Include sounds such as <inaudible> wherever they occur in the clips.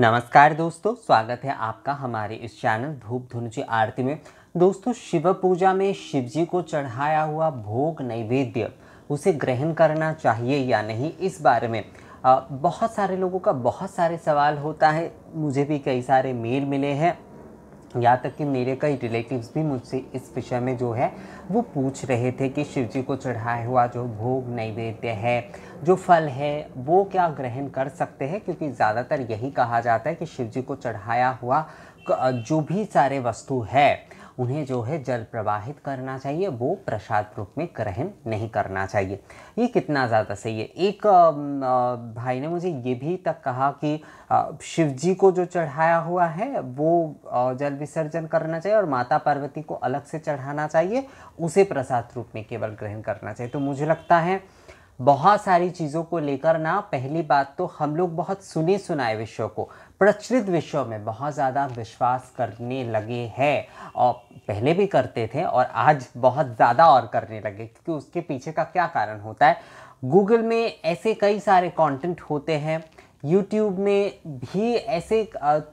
नमस्कार दोस्तों स्वागत है आपका हमारे इस चैनल धूप धुनुची आरती में दोस्तों शिव पूजा में शिव जी को चढ़ाया हुआ भोग नैवेद्य उसे ग्रहण करना चाहिए या नहीं इस बारे में बहुत सारे लोगों का बहुत सारे सवाल होता है मुझे भी कई सारे मेल मिले हैं यहाँ तक कि मेरे कई रिलेटिव्स भी मुझसे इस विषय में जो है वो पूछ रहे थे कि शिव जी को चढ़ाया हुआ जो भोग नैवेद्य है जो फल है वो क्या ग्रहण कर सकते हैं क्योंकि ज़्यादातर यही कहा जाता है कि शिव जी को चढ़ाया हुआ जो भी सारे वस्तु है उन्हें जो है जल प्रवाहित करना चाहिए वो प्रसाद रूप में ग्रहण नहीं करना चाहिए ये कितना ज़्यादा सही है एक भाई ने मुझे ये भी तक कहा कि शिव जी को जो चढ़ाया हुआ है वो जल विसर्जन करना चाहिए और माता पार्वती को अलग से चढ़ाना चाहिए उसे प्रसाद रूप में केवल ग्रहण करना चाहिए तो मुझे लगता है बहुत सारी चीज़ों को लेकर ना पहली बात तो हम लोग बहुत सुने सुनाए विषयों को प्रचलित विषयों में बहुत ज़्यादा विश्वास करने लगे हैं और पहले भी करते थे और आज बहुत ज़्यादा और करने लगे क्योंकि उसके पीछे का क्या कारण होता है गूगल में ऐसे कई सारे कंटेंट होते हैं यूट्यूब में भी ऐसे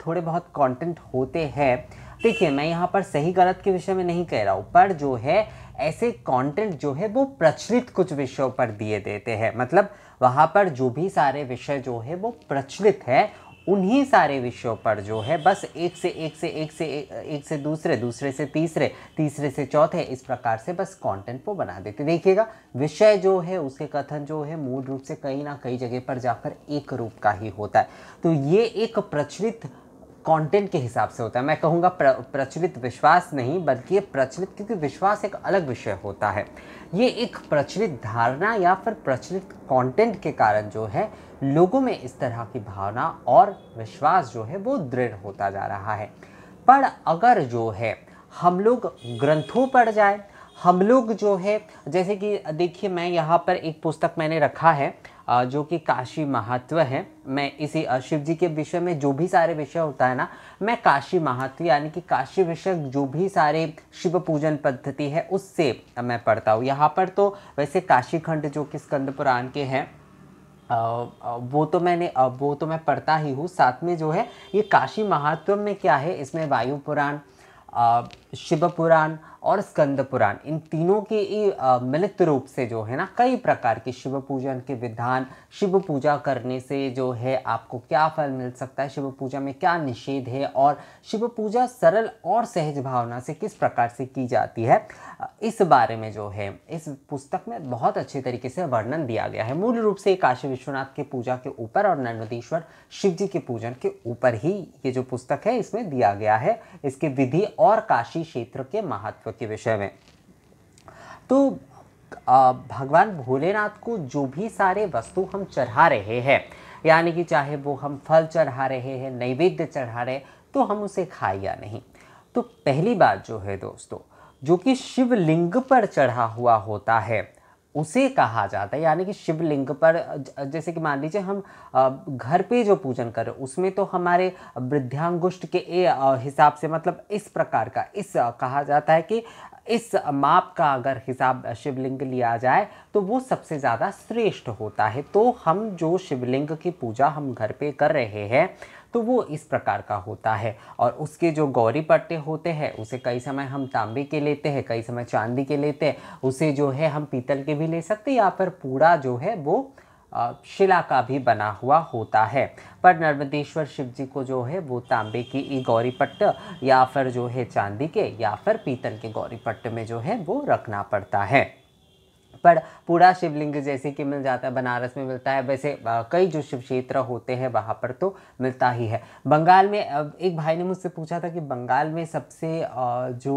थोड़े बहुत कंटेंट होते हैं देखिए मैं यहाँ पर सही गलत के विषय में नहीं कह रहा हूँ पर जो है ऐसे कंटेंट जो है वो प्रचलित कुछ विषयों पर दिए देते हैं मतलब वहाँ पर जो भी सारे विषय जो है वो प्रचलित है उन्हीं सारे विषयों पर जो है बस एक से एक से एक से एक, से दूसरे दूसरे से तीसरे तीसरे से चौथे इस प्रकार से बस कंटेंट वो बना देते देखिएगा विषय जो है उसके कथन जो है मूल रूप से कहीं ना कहीं जगह पर जाकर एक रूप का ही होता है तो ये एक प्रचलित कंटेंट के हिसाब से होता है मैं कहूँगा प्र, प्रचलित विश्वास नहीं बल्कि प्रचलित क्योंकि विश्वास एक अलग विषय होता है ये एक प्रचलित धारणा या फिर प्रचलित कंटेंट के कारण जो है लोगों में इस तरह की भावना और विश्वास जो है वो दृढ़ होता जा रहा है पर अगर जो है हम लोग ग्रंथों पर जाए हम लोग जो है जैसे कि देखिए मैं यहाँ पर एक पुस्तक मैंने रखा है जो कि काशी महात्व है मैं इसी शिव जी के विषय में जो भी सारे विषय होता है ना मैं काशी महात्व यानी कि काशी विषय जो भी सारे शिव पूजन पद्धति है उससे मैं पढ़ता हूँ यहाँ पर तो वैसे काशी खंड जो कि स्कंद पुराण के हैं वो तो मैंने वो तो मैं पढ़ता ही हूँ साथ में जो है ये काशी महात्व में क्या है इसमें वायु पुराण शिव पुराण और स्कंद पुराण इन तीनों के मिलित रूप से जो है ना कई प्रकार के शिव पूजन के विधान शिव पूजा करने से जो है आपको क्या फल मिल सकता है शिव पूजा में क्या निषेध है और शिव पूजा सरल और सहज भावना से किस प्रकार से की जाती है इस बारे में जो है इस पुस्तक में बहुत अच्छे तरीके से वर्णन दिया गया है मूल रूप से काशी विश्वनाथ के पूजा के ऊपर और नर्मदेश्वर शिव जी के पूजन के ऊपर ही ये जो पुस्तक है इसमें दिया गया है इसके विधि और काशी कृषि क्षेत्र के महत्व के विषय में तो भगवान भोलेनाथ को जो भी सारे वस्तु हम चढ़ा रहे हैं यानी कि चाहे वो हम फल चढ़ा रहे हैं नैवेद्य चढ़ा रहे तो हम उसे खाए या नहीं तो पहली बात जो है दोस्तों जो कि शिवलिंग पर चढ़ा हुआ होता है उसे कहा जाता है यानी कि शिवलिंग पर जैसे कि मान लीजिए हम घर पे जो पूजन करें उसमें तो हमारे वृद्धांगुष्ट के हिसाब से मतलब इस प्रकार का इस कहा जाता है कि इस माप का अगर हिसाब शिवलिंग लिया जाए तो वो सबसे ज़्यादा श्रेष्ठ होता है तो हम जो शिवलिंग की पूजा हम घर पे कर रहे हैं तो वो इस प्रकार का होता है और उसके जो गौरी पट्टे होते हैं उसे कई समय हम तांबे के लेते हैं कई समय चांदी के लेते हैं उसे जो है हम पीतल के भी ले सकते या फिर पूरा जो है वो शिला का भी बना हुआ होता है पर नर्मदेश्वर शिव जी को जो है वो तांबे की गौरी पट्ट या फिर जो है चांदी के या फिर पीतल के गौरी पट्ट में जो है वो रखना पड़ता है पर पूरा शिवलिंग जैसे कि मिल जाता है बनारस में मिलता है वैसे कई जो शिव क्षेत्र होते हैं वहाँ पर तो मिलता ही है बंगाल में एक भाई ने मुझसे पूछा था कि बंगाल में सबसे जो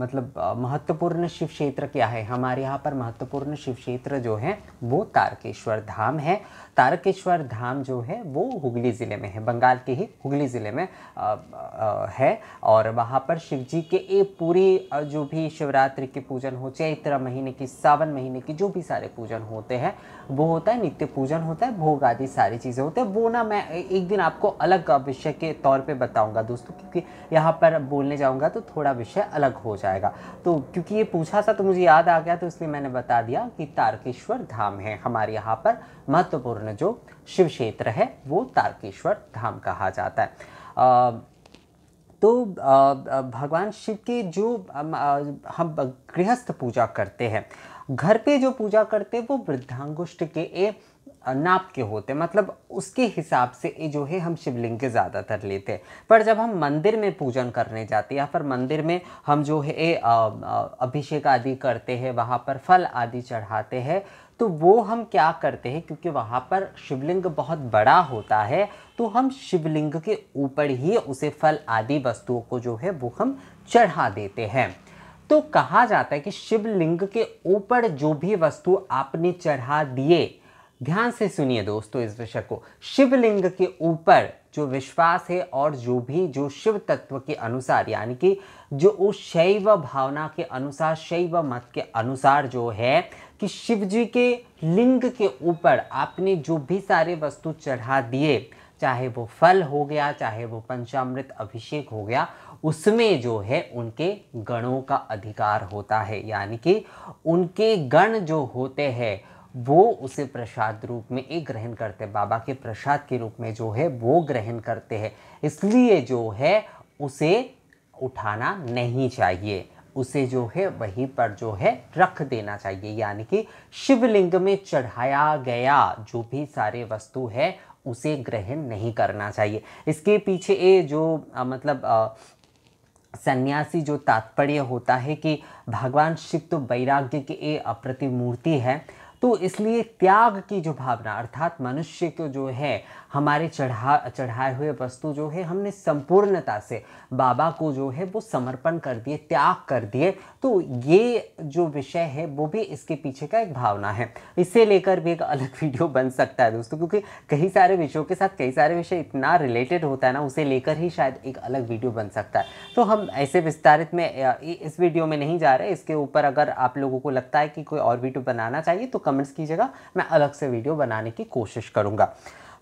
मतलब महत्वपूर्ण शिव क्षेत्र क्या है हमारे यहाँ पर महत्वपूर्ण शिव क्षेत्र जो है वो तारकेश्वर धाम है तारकेश्वर धाम जो है वो हुगली ज़िले में है बंगाल के ही हुगली ज़िले में आ, आ, है और वहाँ पर शिव जी के पूरी जो भी शिवरात्रि के पूजन हो चैत्र महीने की सावन सावन महीने के जो भी सारे पूजन होते हैं वो होता है नित्य पूजन होता है भोग आदि सारी चीज़ें होते हैं वो ना मैं एक दिन आपको अलग विषय के तौर पे बताऊंगा दोस्तों क्योंकि यहाँ पर बोलने जाऊंगा तो थोड़ा विषय अलग हो जाएगा तो क्योंकि ये पूछा था तो मुझे याद आ गया तो इसलिए मैंने बता दिया कि तारकेश्वर धाम है हमारे यहाँ पर महत्वपूर्ण जो शिव क्षेत्र है वो तारकेश्वर धाम कहा जाता है आ, तो भगवान शिव की जो हम गृहस्थ पूजा करते हैं घर पे जो पूजा करते हैं वो वृद्धांगुष्ट के ए नाप के होते हैं मतलब उसके हिसाब से ये जो है हम शिवलिंग के ज़्यादातर लेते हैं पर जब हम मंदिर में पूजन करने जाते हैं या फिर मंदिर में हम जो है अभिषेक आदि करते हैं वहाँ पर फल आदि चढ़ाते हैं तो वो हम क्या करते हैं क्योंकि वहाँ पर शिवलिंग बहुत बड़ा होता है तो हम शिवलिंग के ऊपर ही उसे फल आदि वस्तुओं को जो है वो हम चढ़ा देते हैं तो कहा जाता है कि शिवलिंग के ऊपर जो भी वस्तु आपने चढ़ा दिए ध्यान से सुनिए दोस्तों इस विषय को शिवलिंग के ऊपर जो विश्वास है और जो भी जो शिव तत्व के अनुसार यानी कि जो उस शैव भावना के अनुसार शैव मत के अनुसार जो है कि शिव जी के लिंग के ऊपर आपने जो भी सारे वस्तु चढ़ा दिए चाहे वो फल हो गया चाहे वो पंचामृत अभिषेक हो गया उसमें जो है उनके गणों का अधिकार होता है यानी कि उनके गण जो होते हैं वो उसे प्रसाद रूप में एक ग्रहण करते हैं बाबा के प्रसाद के रूप में जो है वो ग्रहण करते हैं इसलिए जो है उसे उठाना नहीं चाहिए उसे जो है वहीं पर जो है रख देना चाहिए यानी कि शिवलिंग में चढ़ाया गया जो भी सारे वस्तु है उसे ग्रहण नहीं करना चाहिए इसके पीछे ये जो आ, मतलब आ, सन्यासी जो तात्पर्य होता है कि भगवान शिव तो वैराग्य की ये अप्रतिमूर्ति है तो इसलिए त्याग की जो भावना अर्थात मनुष्य को जो है हमारे चढ़ा चढ़ाए हुए वस्तु जो है हमने संपूर्णता से बाबा को जो है वो समर्पण कर दिए त्याग कर दिए तो ये जो विषय है वो भी इसके पीछे का एक भावना है इससे लेकर भी एक अलग <laughs> वीडियो बन सकता है दोस्तों क्योंकि कई सारे विषयों के साथ कई सारे विषय इतना रिलेटेड होता है ना उसे लेकर ही शायद एक अलग वीडियो बन सकता है तो हम ऐसे विस्तारित में इस वीडियो में नहीं जा रहे इसके ऊपर अगर आप लोगों को लगता है कि कोई और वीडियो बनाना चाहिए तो कमेंट्स कीजिएगा मैं अलग से वीडियो बनाने की कोशिश करूँगा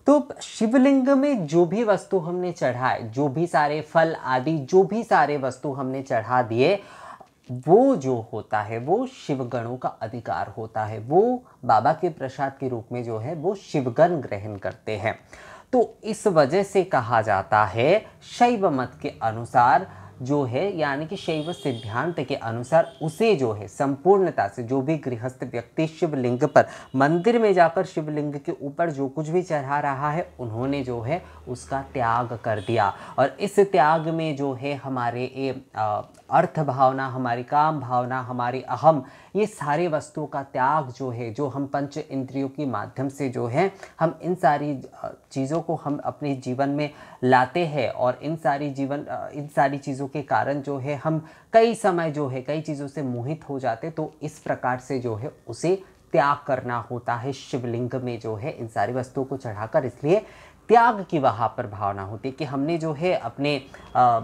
तो शिवलिंग में जो भी वस्तु हमने चढ़ाए जो भी सारे फल आदि जो भी सारे वस्तु हमने चढ़ा दिए वो जो होता है वो शिवगणों का अधिकार होता है वो बाबा के प्रसाद के रूप में जो है वो शिवगण ग्रहण करते हैं तो इस वजह से कहा जाता है शैव मत के अनुसार जो है यानी कि शैव सिद्धांत के अनुसार उसे जो है संपूर्णता से जो भी गृहस्थ व्यक्ति शिवलिंग पर मंदिर में जाकर शिवलिंग के ऊपर जो कुछ भी चढ़ा रहा है उन्होंने जो है उसका त्याग कर दिया और इस त्याग में जो है हमारे ये अर्थ भावना हमारी काम भावना हमारी अहम ये सारे वस्तुओं का त्याग जो है जो हम पंच इंद्रियों के माध्यम से जो है हम इन सारी चीज़ों को हम अपने जीवन में लाते हैं और इन सारी जीवन इन सारी चीज़ों चीज़ों के कारण जो है हम कई समय जो है कई चीज़ों से मोहित हो जाते तो इस प्रकार से जो है उसे त्याग करना होता है शिवलिंग में जो है इन सारी वस्तुओं को चढ़ाकर इसलिए त्याग की वहाँ पर भावना होती है कि हमने जो है अपने आ,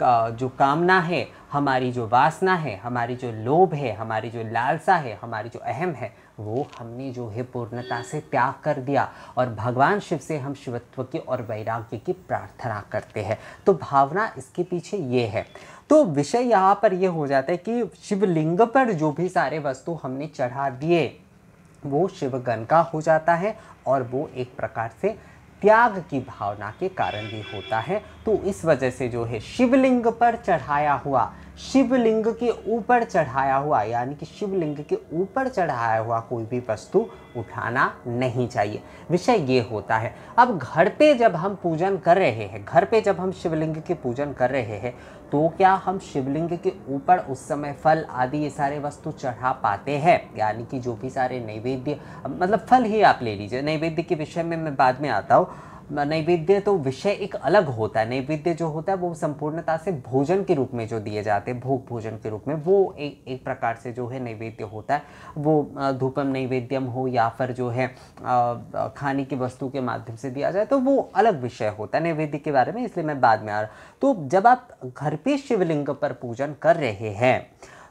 का, जो कामना है हमारी जो वासना है हमारी जो लोभ है हमारी जो लालसा है हमारी जो अहम है वो हमने जो है पूर्णता से त्याग कर दिया और भगवान शिव से हम शिवत्व की और वैराग्य की प्रार्थना करते हैं तो भावना इसके पीछे ये है तो विषय यहाँ पर यह हो जाता है कि शिवलिंग पर जो भी सारे वस्तु हमने चढ़ा दिए वो शिवगण का हो जाता है और वो एक प्रकार से त्याग की भावना के कारण भी होता है तो इस वजह से जो है शिवलिंग पर चढ़ाया हुआ शिवलिंग के ऊपर चढ़ाया हुआ यानी कि शिवलिंग के ऊपर चढ़ाया हुआ कोई भी वस्तु उठाना नहीं चाहिए विषय ये होता है अब घर पे जब हम पूजन कर रहे हैं घर पे जब हम शिवलिंग के पूजन कर रहे हैं तो क्या हम शिवलिंग के ऊपर उस समय फल आदि ये सारे वस्तु चढ़ा पाते हैं यानी कि जो भी सारे नैवेद्य मतलब फल ही आप ले लीजिए नैवेद्य के विषय में मैं बाद में आता हूँ नैवेद्य तो विषय एक अलग होता है नैवेद्य जो होता है वो संपूर्णता से भोजन के रूप में जो दिए जाते हैं भोग भोजन के रूप में वो एक एक प्रकार से जो है नैवेद्य होता है वो धूपम नैवेद्यम हो या फिर जो है खाने की वस्तु के माध्यम से दिया जाए तो वो अलग विषय होता है नैवेद्य के बारे में इसलिए मैं बाद में आ रहा तो जब आप घर पर शिवलिंग पर पूजन कर रहे हैं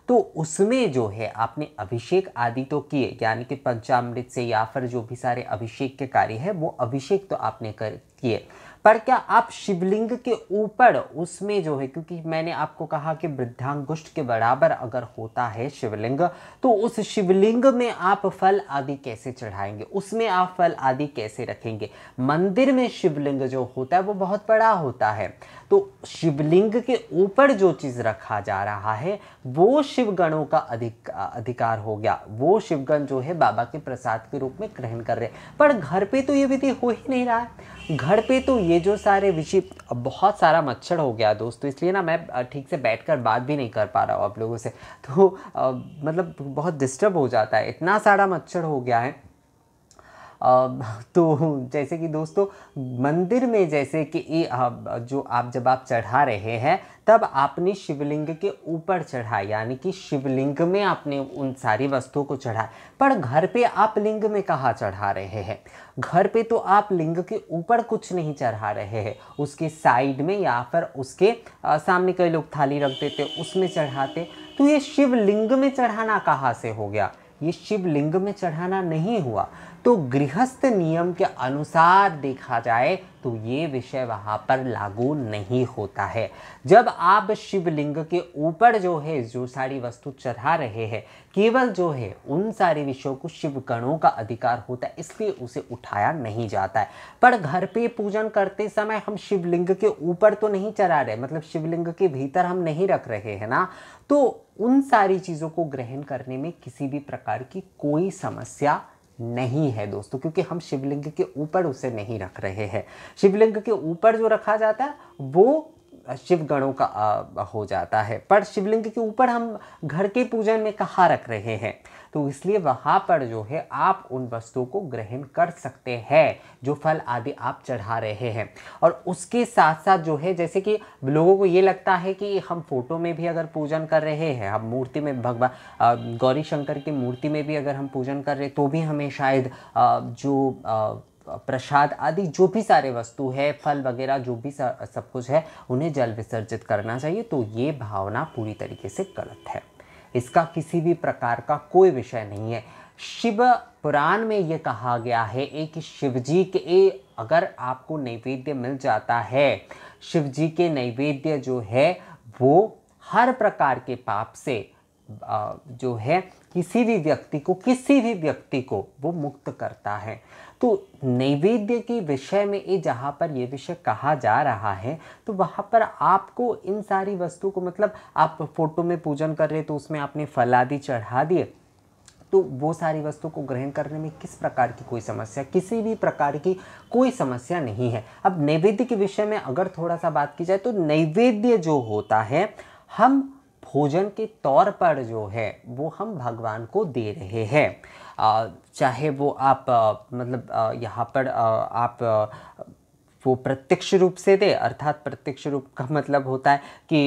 तो उसमें जो है आपने अभिषेक आदि तो किए यानी कि पंचामृत से या फिर जो भी सारे अभिषेक के कार्य है वो अभिषेक तो आपने कर किए पर क्या आप शिवलिंग के ऊपर उसमें जो है क्योंकि मैंने आपको कहा कि वृद्धांगुष्ट के बराबर अगर होता है शिवलिंग तो उस शिवलिंग में आप फल आदि कैसे चढ़ाएंगे उसमें आप फल आदि कैसे रखेंगे मंदिर में शिवलिंग जो होता है वो बहुत बड़ा होता है तो शिवलिंग के ऊपर जो चीज़ रखा जा रहा है वो शिवगणों का अधिक अधिकार हो गया वो शिवगण जो है बाबा के प्रसाद के रूप में ग्रहण कर रहे हैं पर घर पे तो ये विधि हो ही नहीं रहा है घर पे तो ये जो सारे विषय बहुत सारा मच्छर हो गया दोस्तों तो इसलिए ना मैं ठीक से बैठकर बात भी नहीं कर पा रहा हूँ आप लोगों से <laughs> तो आ, मतलब बहुत डिस्टर्ब हो जाता है इतना सारा मच्छर हो गया है तो जैसे कि दोस्तों मंदिर में जैसे कि हाँ, जो आप जब आप चढ़ा रहे हैं तब आपने शिवलिंग के ऊपर चढ़ा यानी कि शिवलिंग में आपने उन सारी वस्तुओं को चढ़ा पर घर पे आप लिंग में कहाँ चढ़ा रहे हैं घर पे तो आप लिंग के ऊपर कुछ नहीं चढ़ा रहे हैं उसके साइड में या फिर उसके आ, सामने कई लोग थाली रख देते उसमें चढ़ाते तो ये शिवलिंग में चढ़ाना कहाँ से हो गया ये शिवलिंग में चढ़ाना नहीं हुआ तो गृहस्थ नियम के अनुसार देखा जाए तो ये विषय वहाँ पर लागू नहीं होता है जब आप शिवलिंग के ऊपर जो है जो सारी वस्तु चढ़ा रहे हैं केवल जो है उन सारे विषयों को शिव गणों का अधिकार होता है इसलिए उसे उठाया नहीं जाता है पर घर पे पूजन करते समय हम शिवलिंग के ऊपर तो नहीं चढ़ा रहे मतलब शिवलिंग के भीतर हम नहीं रख रहे हैं ना तो उन सारी चीज़ों को ग्रहण करने में किसी भी प्रकार की कोई समस्या नहीं है दोस्तों क्योंकि हम शिवलिंग के ऊपर उसे नहीं रख रहे हैं शिवलिंग के ऊपर जो रखा जाता है वो शिव गणों का हो जाता है पर शिवलिंग के ऊपर हम घर के पूजन में कहाँ रख रहे हैं तो इसलिए वहाँ पर जो है आप उन वस्तुओं को ग्रहण कर सकते हैं जो फल आदि आप चढ़ा रहे हैं और उसके साथ साथ जो है जैसे कि लोगों को ये लगता है कि हम फोटो में भी अगर पूजन कर रहे हैं हम मूर्ति में भगवान गौरी शंकर की मूर्ति में भी अगर हम पूजन कर रहे तो भी हमें शायद जो प्रसाद आदि जो भी सारे वस्तु है फल वगैरह जो भी सब कुछ है उन्हें जल विसर्जित करना चाहिए तो ये भावना पूरी तरीके से गलत है इसका किसी भी प्रकार का कोई विषय नहीं है शिव पुराण में ये कहा गया है एक शिव जी के अगर आपको नैवेद्य मिल जाता है शिव जी के नैवेद्य जो है वो हर प्रकार के पाप से जो है किसी भी व्यक्ति को किसी भी व्यक्ति को वो मुक्त करता है तो नैवेद्य के विषय में ये जहाँ पर ये विषय कहा जा रहा है तो वहाँ पर आपको इन सारी वस्तु को मतलब आप फोटो में पूजन कर रहे तो उसमें आपने फल आदि चढ़ा दिए तो वो सारी वस्तु को ग्रहण करने में किस प्रकार की कोई समस्या किसी भी प्रकार की कोई समस्या नहीं है अब नैवेद्य के विषय में अगर थोड़ा सा बात की जाए तो नैवेद्य जो होता है हम भोजन के तौर पर जो है वो हम भगवान को दे रहे हैं चाहे वो आप मतलब यहाँ पर आप वो प्रत्यक्ष रूप से दे अर्थात प्रत्यक्ष रूप का मतलब होता है कि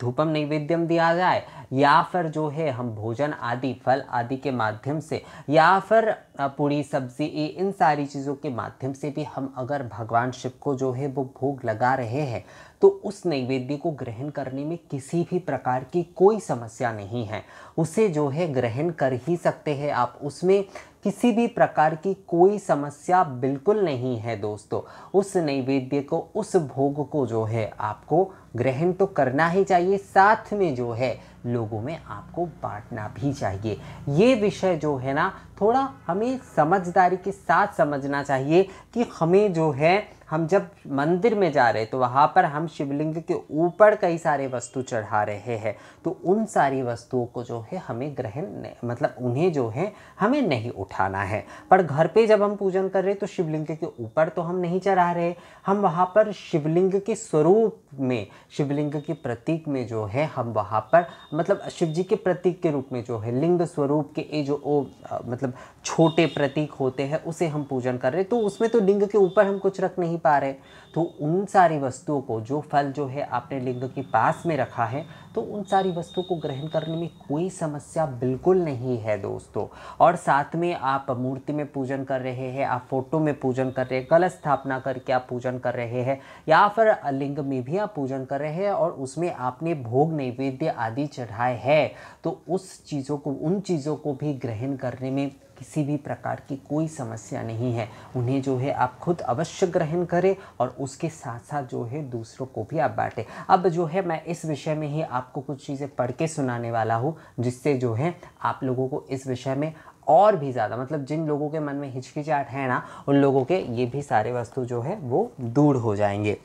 धूपम नैवेद्यम दिया जाए या फिर जो है हम भोजन आदि फल आदि के माध्यम से या फिर पूरी सब्जी इन सारी चीज़ों के माध्यम से भी हम अगर भगवान शिव को जो है वो भोग लगा रहे हैं तो उस नैवेद्य को ग्रहण करने में किसी भी प्रकार की कोई समस्या नहीं है उसे जो है ग्रहण कर ही सकते हैं आप उसमें किसी भी प्रकार की कोई समस्या बिल्कुल नहीं है दोस्तों उस नैवेद्य को उस भोग को जो है आपको ग्रहण तो करना ही चाहिए साथ में जो है लोगों में आपको बांटना भी चाहिए ये विषय जो है ना थोड़ा हमें समझदारी के साथ समझना चाहिए कि हमें जो है हम जब मंदिर में जा रहे तो वहाँ पर हम शिवलिंग के ऊपर कई सारे वस्तु चढ़ा रहे हैं तो उन सारी वस्तुओं को जो है हमें ग्रहण मतलब उन्हें जो है हमें नहीं उठाना है पर घर पे जब हम पूजन कर रहे तो शिवलिंग के ऊपर तो हम नहीं चढ़ा रहे हम वहाँ पर शिवलिंग के स्वरूप में शिवलिंग के प्रतीक में जो है हम वहाँ पर मतलब शिव जी के प्रतीक के रूप में जो है लिंग स्वरूप के ये जो ओ, मतलब छोटे प्रतीक होते हैं उसे हम पूजन कर रहे तो उसमें तो लिंग के ऊपर हम कुछ रख नहीं नहीं पा रहे तो उन सारी वस्तुओं को जो फल जो है आपने लिंग के पास में रखा है तो उन सारी वस्तुओं को ग्रहण करने में कोई समस्या बिल्कुल नहीं है दोस्तों और साथ में आप मूर्ति में पूजन कर रहे हैं आप फोटो में पूजन कर रहे हैं गलत स्थापना करके आप पूजन कर रहे हैं या फिर लिंग में भी आप पूजन कर रहे हैं और उसमें आपने भोग नैवेद्य आदि चढ़ाए है तो उस चीज़ों को उन चीज़ों को भी ग्रहण करने में किसी भी प्रकार की कोई समस्या नहीं है उन्हें जो है आप खुद अवश्य ग्रहण करें और उसके साथ साथ जो है दूसरों को भी आप बांटें अब जो है मैं इस विषय में ही आपको कुछ चीज़ें पढ़ के सुनाने वाला हूँ जिससे जो है आप लोगों को इस विषय में और भी ज़्यादा मतलब जिन लोगों के मन में हिचकिचाहट है ना उन लोगों के ये भी सारे वस्तु जो है वो दूर हो जाएंगे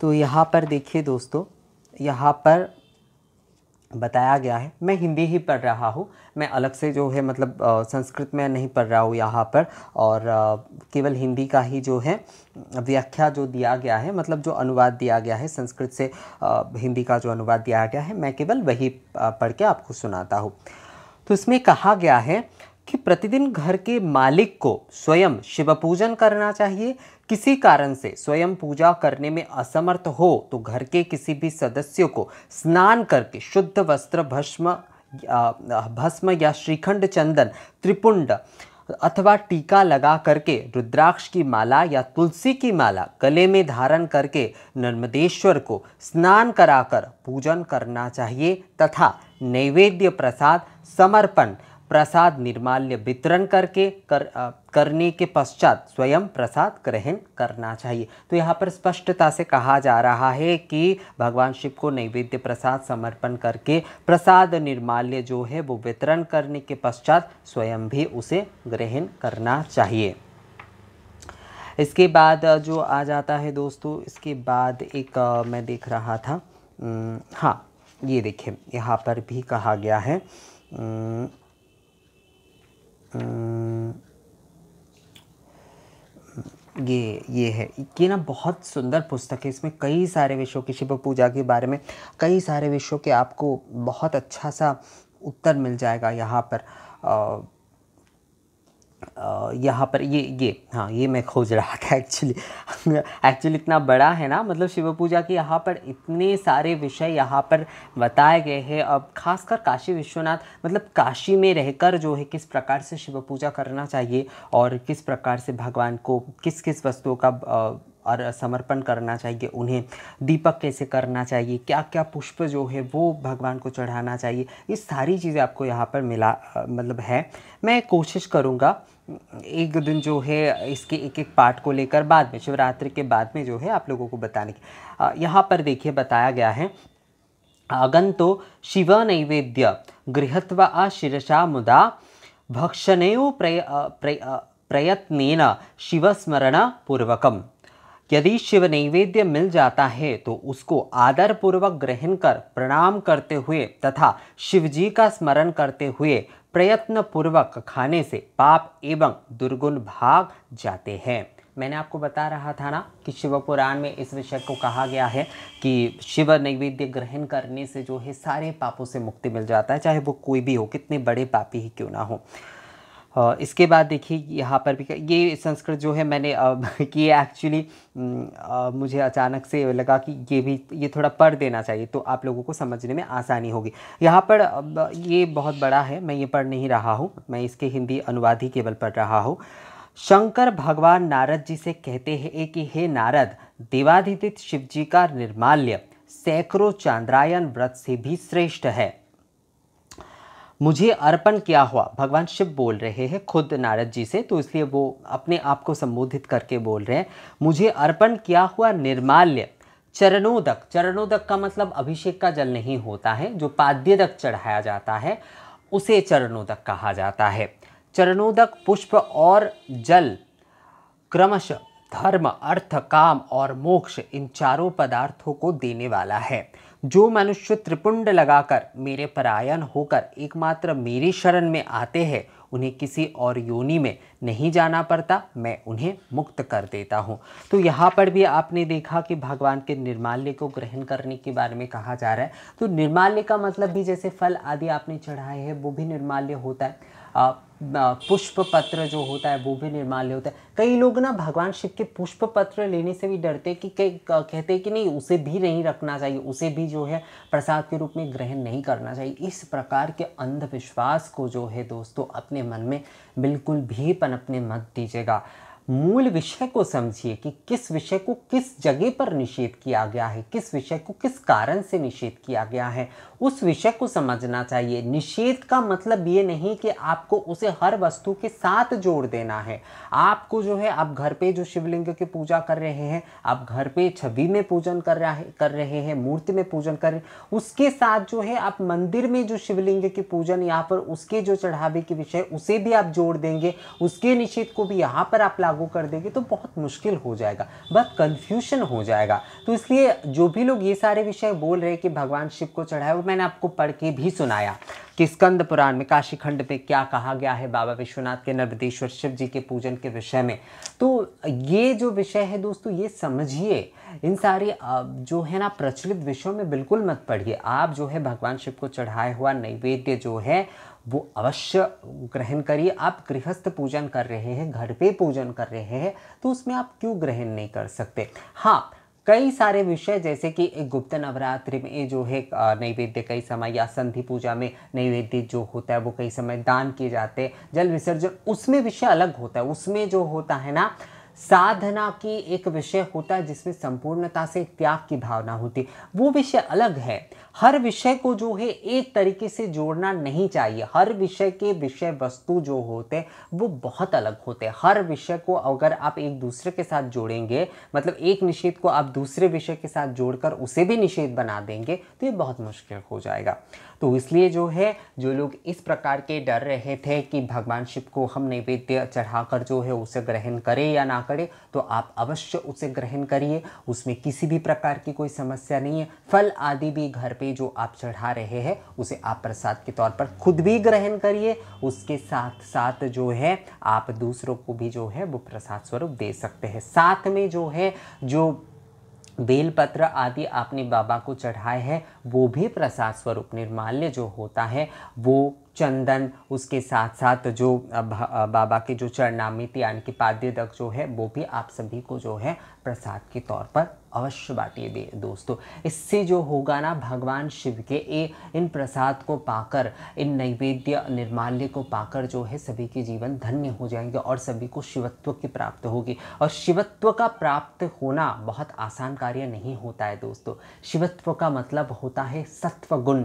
तो यहाँ पर देखिए दोस्तों यहाँ पर बताया गया है मैं हिंदी ही पढ़ रहा हूँ मैं अलग से जो है मतलब संस्कृत में नहीं पढ़ रहा हूँ यहाँ पर और केवल हिंदी का ही जो है व्याख्या जो दिया गया है मतलब जो अनुवाद दिया गया है संस्कृत से हिंदी का जो अनुवाद दिया गया है मैं केवल वही पढ़ के आपको सुनाता हूँ तो इसमें कहा गया है कि प्रतिदिन घर के मालिक को स्वयं शिव पूजन करना चाहिए किसी कारण से स्वयं पूजा करने में असमर्थ हो तो घर के किसी भी सदस्य को स्नान करके शुद्ध वस्त्र भस्म भस्म या श्रीखंड चंदन त्रिपुंड अथवा टीका लगा करके रुद्राक्ष की माला या तुलसी की माला गले में धारण करके नर्मदेश्वर को स्नान कराकर पूजन करना चाहिए तथा नैवेद्य प्रसाद समर्पण प्रसाद निर्माल्य वितरण करके कर आ, करने के पश्चात स्वयं प्रसाद ग्रहण करना चाहिए तो यहाँ पर स्पष्टता से कहा जा रहा है कि भगवान शिव को नैवेद्य प्रसाद समर्पण करके प्रसाद निर्माल्य जो है वो वितरण करने के पश्चात स्वयं भी उसे ग्रहण करना चाहिए इसके बाद जो आ जाता है दोस्तों इसके बाद एक आ, मैं देख रहा था हाँ ये देखिए यहाँ पर भी कहा गया है ये ये है ये ना बहुत सुंदर पुस्तक है इसमें कई सारे विषयों की शिव पूजा के बारे में कई सारे विषयों के आपको बहुत अच्छा सा उत्तर मिल जाएगा यहाँ पर यहाँ पर ये ये हाँ ये मैं खोज रहा था एक्चुअली एक्चुअली इतना बड़ा है ना मतलब शिव पूजा के यहाँ पर इतने सारे विषय यहाँ पर बताए गए हैं अब खासकर काशी विश्वनाथ मतलब काशी में रहकर जो है किस प्रकार से शिव पूजा करना चाहिए और किस प्रकार से भगवान को किस किस वस्तुओं का आ, और समर्पण करना चाहिए उन्हें दीपक कैसे करना चाहिए क्या क्या पुष्प जो है वो भगवान को चढ़ाना चाहिए ये सारी चीज़ें आपको यहाँ पर मिला मतलब है मैं कोशिश करूँगा एक दिन जो है इसके एक एक पार्ट को लेकर बाद में शिवरात्रि के बाद में जो है आप लोगों को बताने की यहाँ पर देखिए बताया गया है तो शिव नैवेद्य गृहत्व शिरसा मुदा भक्षणयो प्रय प्रय प्रयत्नेन शिवस्मरण पूर्वकम यदि शिव नैवेद्य मिल जाता है तो उसको आदर पूर्वक ग्रहण कर प्रणाम करते हुए तथा शिव जी का स्मरण करते हुए प्रयत्नपूर्वक खाने से पाप एवं दुर्गुण भाग जाते हैं मैंने आपको बता रहा था ना कि शिव पुराण में इस विषय को कहा गया है कि शिव नैवेद्य ग्रहण करने से जो है सारे पापों से मुक्ति मिल जाता है चाहे वो कोई भी हो कितने बड़े पापी ही क्यों ना हो इसके बाद देखिए यहाँ पर भी ये संस्कृत जो है मैंने <laughs> ये एक्चुअली मुझे अचानक से लगा कि ये भी ये थोड़ा पढ़ देना चाहिए तो आप लोगों को समझने में आसानी होगी यहाँ पर ये बहुत बड़ा है मैं ये पढ़ नहीं रहा हूँ मैं इसके हिंदी अनुवाद ही केवल पढ़ रहा हूँ शंकर भगवान नारद जी से कहते हैं कि हे नारद देवाधिदित शिव जी का निर्माल्य सैकड़ों चांद्रायन व्रत से भी श्रेष्ठ है मुझे अर्पण क्या हुआ भगवान शिव बोल रहे हैं खुद नारद जी से तो इसलिए वो अपने आप को संबोधित करके बोल रहे हैं मुझे अर्पण क्या हुआ निर्माल्य चरणोदक चरणोदक का मतलब अभिषेक का जल नहीं होता है जो पाद्यदक चढ़ाया जाता है उसे चरणोदक कहा जाता है चरणोदक पुष्प और जल क्रमश धर्म अर्थ काम और मोक्ष इन चारों पदार्थों को देने वाला है जो मनुष्य त्रिपुंड लगाकर मेरे परायण होकर एकमात्र मेरी शरण में आते हैं उन्हें किसी और योनि में नहीं जाना पड़ता मैं उन्हें मुक्त कर देता हूँ तो यहाँ पर भी आपने देखा कि भगवान के निर्माल्य को ग्रहण करने के बारे में कहा जा रहा है तो निर्माल्य का मतलब भी जैसे फल आदि आपने चढ़ाए हैं वो भी निर्माल्य होता है पुष्प पत्र जो होता है वो भी निर्माल्य होता है कई लोग ना भगवान शिव के पुष्प पत्र लेने से भी डरते कि कहते कि नहीं उसे भी नहीं रखना चाहिए उसे भी जो है प्रसाद के रूप में ग्रहण नहीं करना चाहिए इस प्रकार के अंधविश्वास को जो है दोस्तों अपने मन में बिल्कुल भी पनपने मत दीजिएगा मूल विषय को समझिए कि किस विषय को किस जगह पर निषेध किया गया है किस विषय को किस कारण से निषेध किया गया है उस विषय को समझना चाहिए निषेध का मतलब ये नहीं कि आपको उसे हर वस्तु के साथ जोड़ देना है आपको जो है आप घर पे जो शिवलिंग की पूजा कर रहे हैं आप घर पे छवि में पूजन कर रहे कर रहे हैं मूर्ति में पूजन कर रहे उसके साथ जो है आप मंदिर में जो शिवलिंग की पूजन यहाँ पर उसके जो चढ़ावे के विषय उसे भी आप जोड़ देंगे उसके निषेध को भी यहाँ पर आप लागू कर देंगे तो बहुत मुश्किल हो जाएगा बहुत कन्फ्यूशन हो जाएगा तो इसलिए जो भी लोग ये सारे विषय बोल रहे हैं कि भगवान शिव को चढ़ाए वो मैंने आपको पढ़ के भी सुनाया कि स्कंद पुराण में काशी खंड पे क्या कहा गया है बाबा विश्वनाथ के नर्मदेश्वर शिव जी के पूजन के विषय में तो ये जो विषय है दोस्तों ये समझिए इन सारे जो है ना प्रचलित विषयों में बिल्कुल मत पढ़िए आप जो है भगवान शिव को चढ़ाए हुआ नैवेद्य जो है वो अवश्य ग्रहण करिए आप गृहस्थ पूजन कर रहे हैं घर पे पूजन कर रहे हैं तो उसमें आप क्यों ग्रहण नहीं कर सकते हाँ कई सारे विषय जैसे कि गुप्त नवरात्रि में जो है नैवेद्य कई समय या संधि पूजा में नैवेद्य जो होता है वो कई समय दान किए जाते हैं जल विसर्जन उसमें विषय अलग होता है उसमें जो होता है ना साधना की एक विषय होता है जिसमें संपूर्णता से त्याग की भावना होती वो विषय अलग है हर विषय को जो है एक तरीके से जोड़ना नहीं चाहिए हर विषय के विषय वस्तु जो होते हैं वो बहुत अलग होते हैं हर विषय को अगर आप एक दूसरे के साथ जोड़ेंगे मतलब एक निषेध को आप दूसरे विषय के साथ जोड़कर उसे भी निषेध बना देंगे तो ये बहुत मुश्किल हो जाएगा तो इसलिए जो है जो लोग इस प्रकार के डर रहे थे कि भगवान शिव को हम नैवेद्य चढ़ाकर जो है उसे ग्रहण करें या ना करें तो आप अवश्य उसे ग्रहण करिए उसमें किसी भी प्रकार की कोई समस्या नहीं है फल आदि भी घर पे जो आप चढ़ा रहे हैं उसे आप प्रसाद के तौर पर खुद भी ग्रहण करिए उसके साथ साथ जो है आप दूसरों को भी जो है वो प्रसाद स्वरूप दे सकते हैं साथ में जो है जो बेलपत्र आदि आपने बाबा को चढ़ाए हैं वो भी प्रसाद स्वरूप निर्माल्य जो होता है वो चंदन उसके साथ साथ जो बाबा के जो चरणामित यानी कि पाद्य दक जो है वो भी आप सभी को जो है प्रसाद के तौर पर अवश्य बांटिए दोस्तों इससे जो होगा ना भगवान शिव के ए, इन प्रसाद को पाकर इन नैवेद्य निर्माल्य को पाकर जो है सभी के जीवन धन्य हो जाएंगे और सभी को शिवत्व की प्राप्त होगी और शिवत्व का प्राप्त होना बहुत आसान कार्य नहीं होता है दोस्तों शिवत्व का मतलब होता है सत्व गुण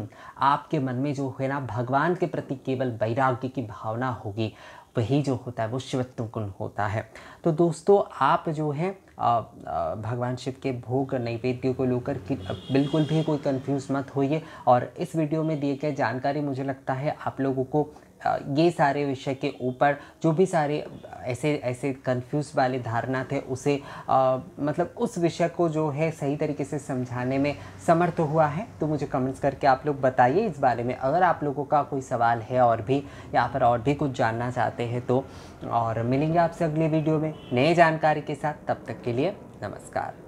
आपके मन में जो है ना भगवान के प्रति प्रति केवल वैराग्य की भावना होगी वही जो होता है वो शिवत्व गुण होता है तो दोस्तों आप जो है भगवान शिव के भोग नैवेद्य को लेकर बिल्कुल भी कोई कंफ्यूज मत होइए और इस वीडियो में दिए गए जानकारी मुझे लगता है आप लोगों को ये सारे विषय के ऊपर जो भी सारे ऐसे ऐसे कंफ्यूज वाले धारणा थे उसे आ, मतलब उस विषय को जो है सही तरीके से समझाने में समर्थ हुआ है तो मुझे कमेंट्स करके आप लोग बताइए इस बारे में अगर आप लोगों का कोई सवाल है और भी या फिर और भी कुछ जानना चाहते हैं तो और मिलेंगे आपसे अगले वीडियो में नए जानकारी के साथ तब तक के लिए नमस्कार